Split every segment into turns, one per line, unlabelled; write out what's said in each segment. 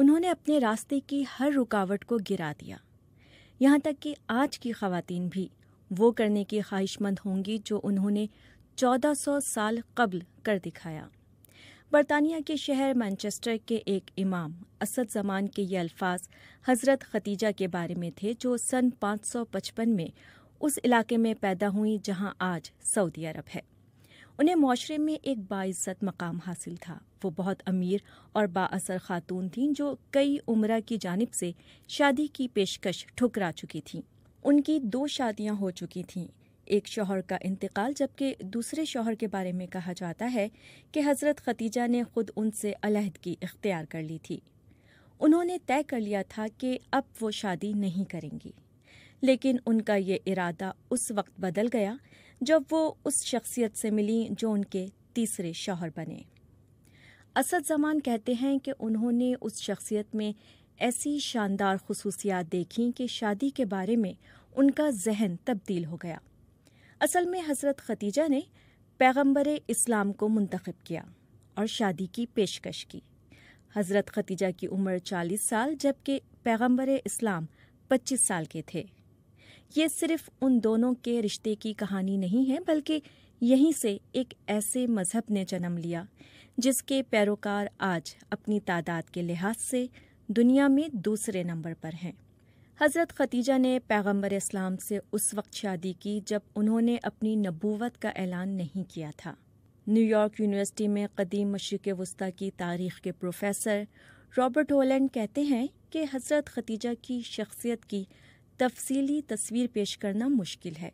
انہوں نے اپنے راستے کی ہر رکاوٹ کو گرا دیا یہاں تک کہ آج کی خواتین بھی وہ کرنے کی خواہش مند ہوں گی جو انہوں نے چودہ سو سال قبل کر دکھایا برطانیہ کے شہر مانچسٹر کے ایک امام اسد زمان کے یہ الفاظ حضرت ختیجہ کے بارے میں تھے جو سن پانچ سو پچپن میں اس علاقے میں پیدا ہوئیں جہاں آج سعودی عرب ہے انہیں معاشرے میں ایک باعزت مقام حاصل تھا وہ بہت امیر اور با اثر خاتون تھیں جو کئی عمرہ کی جانب سے شادی کی پیشکش ٹھکرا چکی تھیں ان کی دو شادیاں ہو چکی تھیں ایک شوہر کا انتقال جبکہ دوسرے شوہر کے بارے میں کہا جاتا ہے کہ حضرت ختیجہ نے خود ان سے علیحدگی اختیار کر لی تھی انہوں نے طے کر لیا تھا کہ اب وہ شادی نہیں کریں گی لیکن ان کا یہ ارادہ اس وقت بدل گیا جب وہ اس شخصیت سے ملیں جو ان کے تیسرے شوہر بنے اسد زمان کہتے ہیں کہ انہوں نے اس شخصیت میں ایسی شاندار خصوصیات دیکھیں کہ شادی کے بارے میں ان کا ذہن تبدیل ہو گیا اصل میں حضرت ختیجہ نے پیغمبر اسلام کو منتخب کیا اور شادی کی پیشکش کی حضرت ختیجہ کی عمر چالیس سال جبکہ پیغمبر اسلام پچیس سال کے تھے یہ صرف ان دونوں کے رشتے کی کہانی نہیں ہے بلکہ یہیں سے ایک ایسے مذہب نے جنم لیا جس کے پیروکار آج اپنی تعداد کے لحاظ سے دنیا میں دوسرے نمبر پر ہیں حضرت ختیجہ نے پیغمبر اسلام سے اس وقت شادی کی جب انہوں نے اپنی نبوت کا اعلان نہیں کیا تھا نیو یارک یونیورسٹی میں قدیم مشرق وسطی کی تاریخ کے پروفیسر رابرٹ ہولینڈ کہتے ہیں کہ حضرت ختیجہ کی شخصیت کی تفصیلی تصویر پیش کرنا مشکل ہے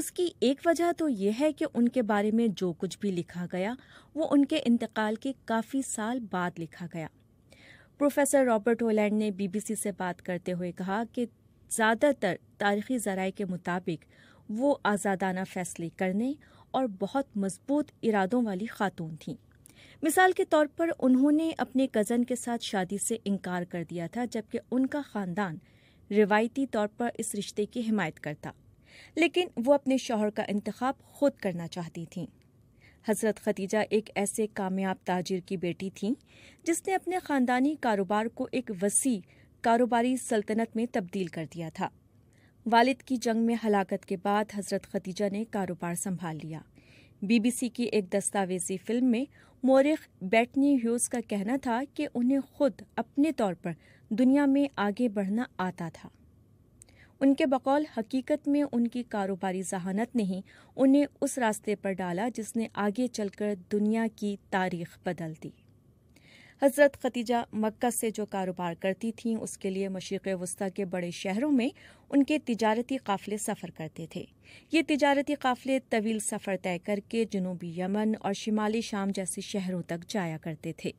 اس کی ایک وجہ تو یہ ہے کہ ان کے بارے میں جو کچھ بھی لکھا گیا وہ ان کے انتقال کے کافی سال بعد لکھا گیا پروفیسر رابرٹ ہولینڈ نے بی بی سی سے بات کرتے ہوئے کہا کہ زیادہ تر تاریخی ذرائع کے مطابق وہ آزادانہ فیصلے کرنے اور بہت مضبوط ارادوں والی خاتون تھیں مثال کے طور پر انہوں نے اپنے کزن کے ساتھ شادی سے انکار کر دیا تھا جبکہ ان کا خاندان روایتی طور پر اس رشتے کی حمایت کرتا لیکن وہ اپنے شوہر کا انتخاب خود کرنا چاہتی تھیں حضرت ختیجہ ایک ایسے کامیاب تاجر کی بیٹی تھیں جس نے اپنے خاندانی کاروبار کو ایک وسیع کاروباری سلطنت میں تبدیل کر دیا تھا والد کی جنگ میں ہلاکت کے بعد حضرت ختیجہ نے کاروبار سنبھال لیا بی بی سی کی ایک دستاویزی فلم میں مورخ بیٹنی ہیوز کا کہنا تھا کہ انہیں خود اپنے طور پر دنیا میں آگے بڑھنا آتا تھا ان کے بقول حقیقت میں ان کی کاروباری ذہانت نے ہی انہیں اس راستے پر ڈالا جس نے آگے چل کر دنیا کی تاریخ بدل دی حضرت ختیجہ مکہ سے جو کاروبار کرتی تھیں اس کے لیے مشرق وسطی کے بڑے شہروں میں ان کے تجارتی قافلے سفر کرتے تھے یہ تجارتی قافلے طویل سفر طے کر کے جنوبی یمن اور شمالی شام جیسے شہروں تک جایا کرتے تھے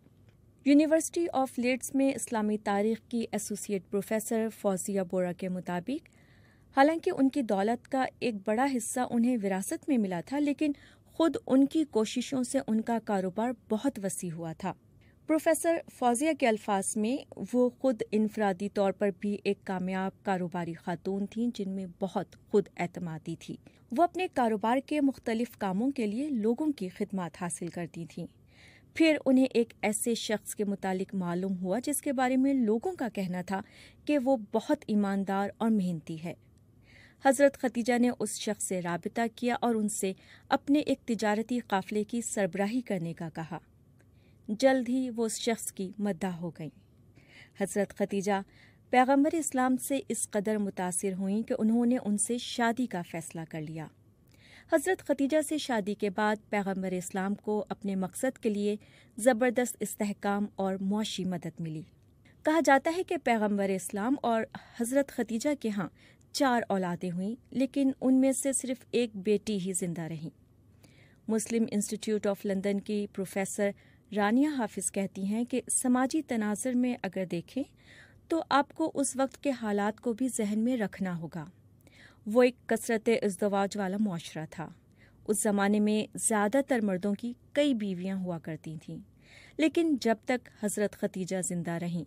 یونیورسٹی آف لیڈس میں اسلامی تاریخ کی ایسوسیٹ پروفیسر فوزیہ بورا کے مطابق حالانکہ ان کی دولت کا ایک بڑا حصہ انہیں وراثت میں ملا تھا لیکن خود ان کی کوششوں سے ان کا کاروبار بہت وسیع ہوا تھا پروفیسر فوزیہ کے الفاظ میں وہ خود انفرادی طور پر بھی ایک کامیاب کاروباری خاتون تھیں جن میں بہت خود اعتمادی تھی وہ اپنے کاروبار کے مختلف کاموں کے لیے لوگوں کی خدمات حاصل کرتی تھیں پھر انہیں ایک ایسے شخص کے متعلق معلوم ہوا جس کے بارے میں لوگوں کا کہنا تھا کہ وہ بہت ایماندار اور محنتی ہے حضرت ختیجہ نے اس شخص سے رابطہ کیا اور ان سے اپنے ایک تجارتی قافلے کی سربراہی کرنے کا کہا جلد ہی وہ اس شخص کی مدہ ہو گئیں حضرت ختیجہ پیغمبر اسلام سے اس قدر متاثر ہوئیں کہ انہوں نے ان سے شادی کا فیصلہ کر لیا حضرت ختیجہ سے شادی کے بعد پیغمبر اسلام کو اپنے مقصد کے لیے زبردست استحکام اور معاشی مدد ملی کہا جاتا ہے کہ پیغمبر اسلام اور حضرت ختیجہ کے ہاں چار اولادیں ہوئیں لیکن ان میں سے صرف ایک بیٹی ہی زندہ رہیں مسلم انسٹیٹیوٹ آف لندن کی پروفیسر رانیہ حافظ کہتی ہیں کہ سماجی تناظر میں اگر دیکھیں تو آپ کو اس وقت کے حالات کو بھی ذہن میں رکھنا ہوگا وہ ایک کثرت ازدواج والا معاشرہ تھا اس زمانے میں زیادہ تر مردوں کی کئی بیویاں ہوا کرتی تھیں لیکن جب تک حضرت ختیجہ زندہ رہیں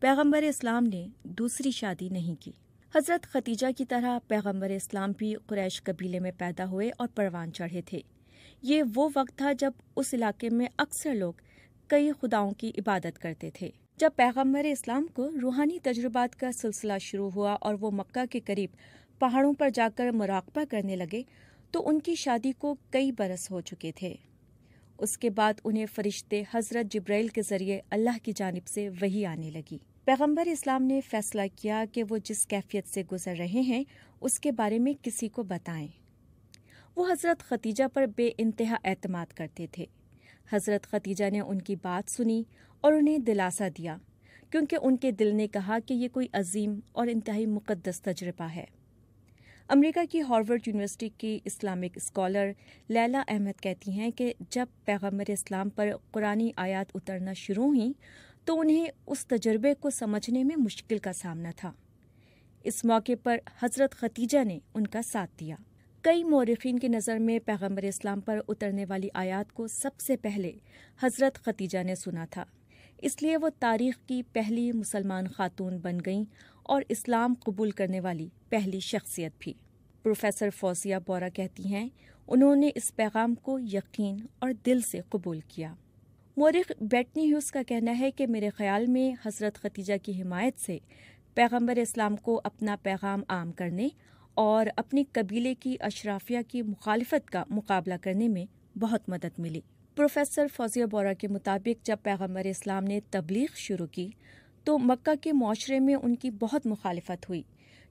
پیغمبر اسلام نے دوسری شادی نہیں کی حضرت ختیجہ کی طرح پیغمبر اسلام بھی قریش قبیلے میں پیدا ہوئے اور پروان چڑھے تھے یہ وہ وقت تھا جب اس علاقے میں اکثر لوگ کئی خداؤں کی عبادت کرتے تھے جب پیغمبر اسلام کو روحانی تجربات کا سلسلہ شروع ہوا اور وہ مکہ کے قریب پہاڑوں پر جا کر مراقبہ کرنے لگے تو ان کی شادی کو کئی برس ہو چکے تھے اس کے بعد انہیں فرشتے حضرت جبرائیل کے ذریعے اللہ کی جانب سے وہی آنے لگی پیغمبر اسلام نے فیصلہ کیا کہ وہ جس کیفیت سے گزر رہے ہیں اس کے بارے میں کسی کو بتائیں وہ حضرت ختیجہ پر بے انتہا اعتماد کرتے تھے حضرت ختیجہ نے ان کی بات سنی اور انہیں دلاسا دیا کیونکہ ان کے دل نے کہا کہ یہ کوئی عظیم اور انتہائی مقدس تجربہ ہے امریکہ کی ہارورڈ یونیورسٹی کی اسلامک اسکالر لیلا احمد کہتی ہیں کہ جب پیغمبر اسلام پر قرآن آیات اترنا شروع ہوئیں تو انہیں اس تجربے کو سمجھنے میں مشکل کا سامنا تھا اس موقع پر حضرت ختیجہ نے ان کا ساتھ دیا کئی مورخین کی نظر میں پیغمبر اسلام پر اترنے والی آیات کو سب سے پہلے حضرت ختیجہ نے سنا تھا اس لیے وہ تاریخ کی پہلی مسلمان خاتون بن گئیں اور اسلام قبول کرنے والی پہلی شخصیت بھی پروفیسر فوزیہ بورا کہتی ہیں انہوں نے اس پیغام کو یقین اور دل سے قبول کیا مورخ بیٹنی ہیوس کا کہنا ہے کہ میرے خیال میں حضرت ختیجہ کی حمایت سے پیغمبر اسلام کو اپنا پیغام عام کرنے اور اپنی قبیلے کی اشرافیہ کی مخالفت کا مقابلہ کرنے میں بہت مدد ملی پروفیسر فوزیہ بورا کے مطابق جب پیغمبر اسلام نے تبلیغ شروع کی تو مکہ کے معاشرے میں ان کی بہت مخالفت ہوئی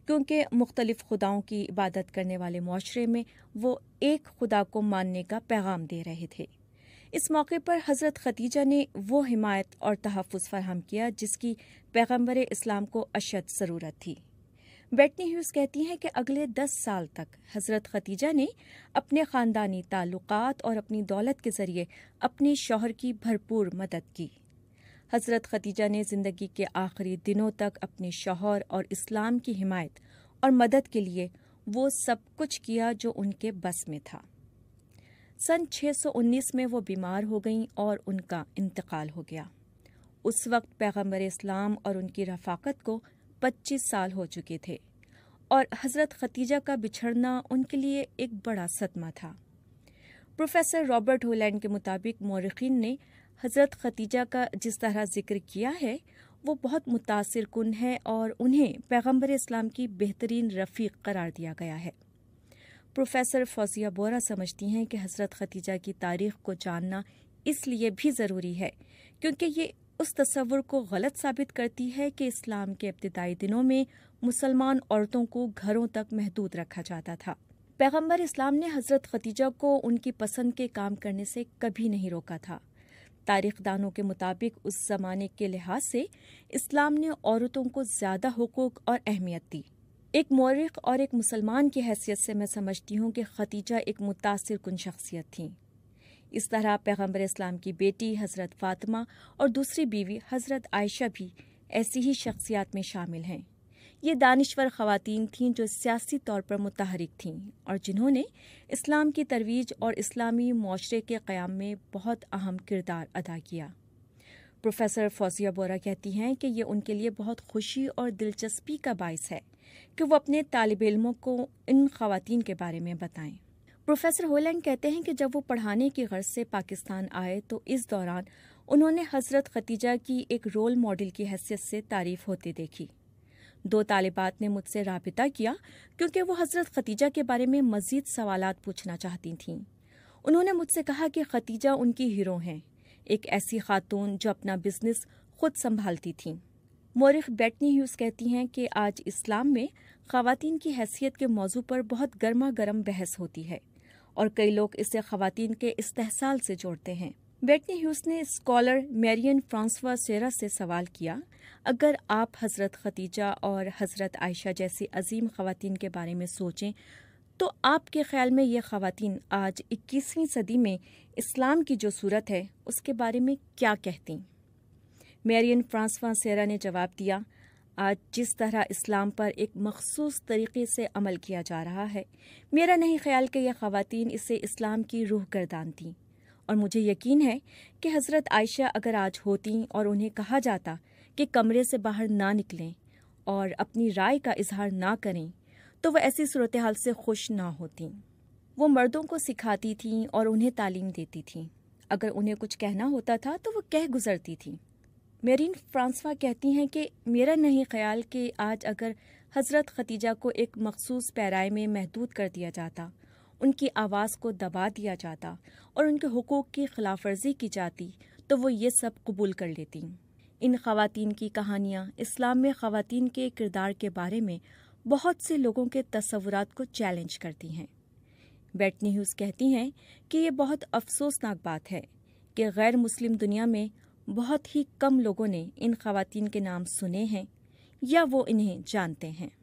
کیونکہ مختلف خداؤں کی عبادت کرنے والے معاشرے میں وہ ایک خدا کو ماننے کا پیغام دے رہے تھے اس موقع پر حضرت ختیجہ نے وہ حمایت اور تحفظ فراہم کیا جس کی پیغمبر اسلام کو اشد ضرورت تھی بیٹنی ہیوز کہتی ہیں کہ اگلے دس سال تک حضرت ختیجہ نے اپنے خاندانی تعلقات اور اپنی دولت کے ذریعے اپنے شوہر کی بھرپور مدد کی حضرت ختیجہ نے زندگی کے آخری دنوں تک اپنے شوہر اور اسلام کی حمایت اور مدد کے لیے وہ سب کچھ کیا جو ان کے بس میں تھا سن چھ سو انیس میں وہ بیمار ہو گئیں اور ان کا انتقال ہو گیا اس وقت پیغمبر اسلام اور ان کی رفاقت کو پچیس سال ہو چکے تھے اور حضرت ختیجہ کا بچھڑنا ان کے لیے ایک بڑا صدمہ تھا پروفیسر رابرٹ ہولینڈ کے مطابق مورخین نے حضرت ختیجہ کا جس طرح ذکر کیا ہے وہ بہت متاثر کن ہے اور انہیں پیغمبر اسلام کی بہترین رفیق قرار دیا گیا ہے پروفیسر فوزیہ بورا سمجھتی ہیں کہ حضرت ختیجہ کی تاریخ کو جاننا اس لیے بھی ضروری ہے کیونکہ یہ اس تصور کو غلط ثابت کرتی ہے کہ اسلام کے ابتدائی دنوں میں مسلمان عورتوں کو گھروں تک محدود رکھا جاتا تھا پیغمبر اسلام نے حضرت ختیجہ کو ان کی پسند کے کام کرنے سے کبھی نہیں روکا تھا تاریخ دانوں کے مطابق اس زمانے کے لحاظ سے اسلام نے عورتوں کو زیادہ حقوق اور اہمیت دی ایک مورخ اور ایک مسلمان کی حیثیت سے میں سمجھتی ہوں کہ ختیجہ ایک متاثر کن شخصیت تھیں اس طرح پیغمبر اسلام کی بیٹی حضرت فاطمہ اور دوسری بیوی حضرت عائشہ بھی ایسی ہی شخصیات میں شامل ہیں یہ دانشور خواتین تھیں جو سیاسی طور پر متحرک تھیں اور جنہوں نے اسلام کی ترویج اور اسلامی معاشرے کے قیام میں بہت اہم کردار ادا کیا پروفیسر فوزیہ بورا کہتی ہیں کہ یہ ان کے لیے بہت خوشی اور دلچسپی کا باعث ہے کہ وہ اپنے طالب علموں کو ان خواتین کے بارے میں بتائیں پروفیسر ہولینگ کہتے ہیں کہ جب وہ پڑھانے کی غرض سے پاکستان آئے تو اس دوران انہوں نے حضرت ختیجہ کی ایک رول ماڈل کی حیثیت سے تعریف ہوتے دیکھی دو طالبات نے مجھ سے رابطہ کیا کیونکہ وہ حضرت ختیجہ کے بارے میں مزید سوالات پوچھنا چاہتی تھیں انہوں نے مجھ سے کہا کہ ختیجہ ان کی ہیرو ہیں ایک ایسی خاتون جو اپنا بزنس خود سنبھالتی تھیں مورخ بیٹنی ہیوز کہتی ہیں کہ آج اسلام میں خواتین کی حیثیت کے موضوع پر بہت گرما گرم بحث ہوتی ہے اور کئی لوگ اسے خواتین کے استحصال سے جوڑتے ہیں بیٹنی ہیوس نے اسکالر میرین فرانسوا سیرا سے سوال کیا اگر آپ حضرت ختیجہ اور حضرت عائشہ جیسی عظیم خواتین کے بارے میں سوچیں تو آپ کے خیال میں یہ خواتین آج اکیسویں صدی میں اسلام کی جو صورت ہے اس کے بارے میں کیا کہتی میرین فرانسوا سیرا نے جواب دیا آج جس طرح اسلام پر ایک مخصوص طریقے سے عمل کیا جا رہا ہے میرا نہیں خیال کہ یہ خواتین اسے اسلام کی روح گردان تھیں اور مجھے یقین ہے کہ حضرت عائشہ اگر آج ہوتیں اور انہیں کہا جاتا کہ کمرے سے باہر نہ نکلیں اور اپنی رائے کا اظہار نہ کریں تو وہ ایسی صورتحال سے خوش نہ ہوتیں وہ مردوں کو سکھاتی تھیں اور انہیں تعلیم دیتی تھیں اگر انہیں کچھ کہنا ہوتا تھا تو وہ کہہ گزرتی تھیں میرین فرانسوا کہتی ہیں کہ میرا نہیں خیال کہ آج اگر حضرت ختیجہ کو ایک مخصوص پیرائے میں محدود کر دیا جاتا ان کی آواز کو دبا دیا جاتا اور ان کے حقوق کی خلاف ورزی کی جاتی تو وہ یہ سب قبول کر لیتی ان خواتین کی کہانیاں اسلام میں خواتین کے کردار کے بارے میں بہت سے لوگوں کے تصورات کو چیلنج کرتی ہیں بیٹنی ہیوز کہتی ہیں کہ یہ بہت افسوسناک بات ہے کہ غیر مسلم دنیا میں بہت ہی کم لوگوں نے ان خواتین کے نام سنے ہیں یا وہ انہیں جانتے ہیں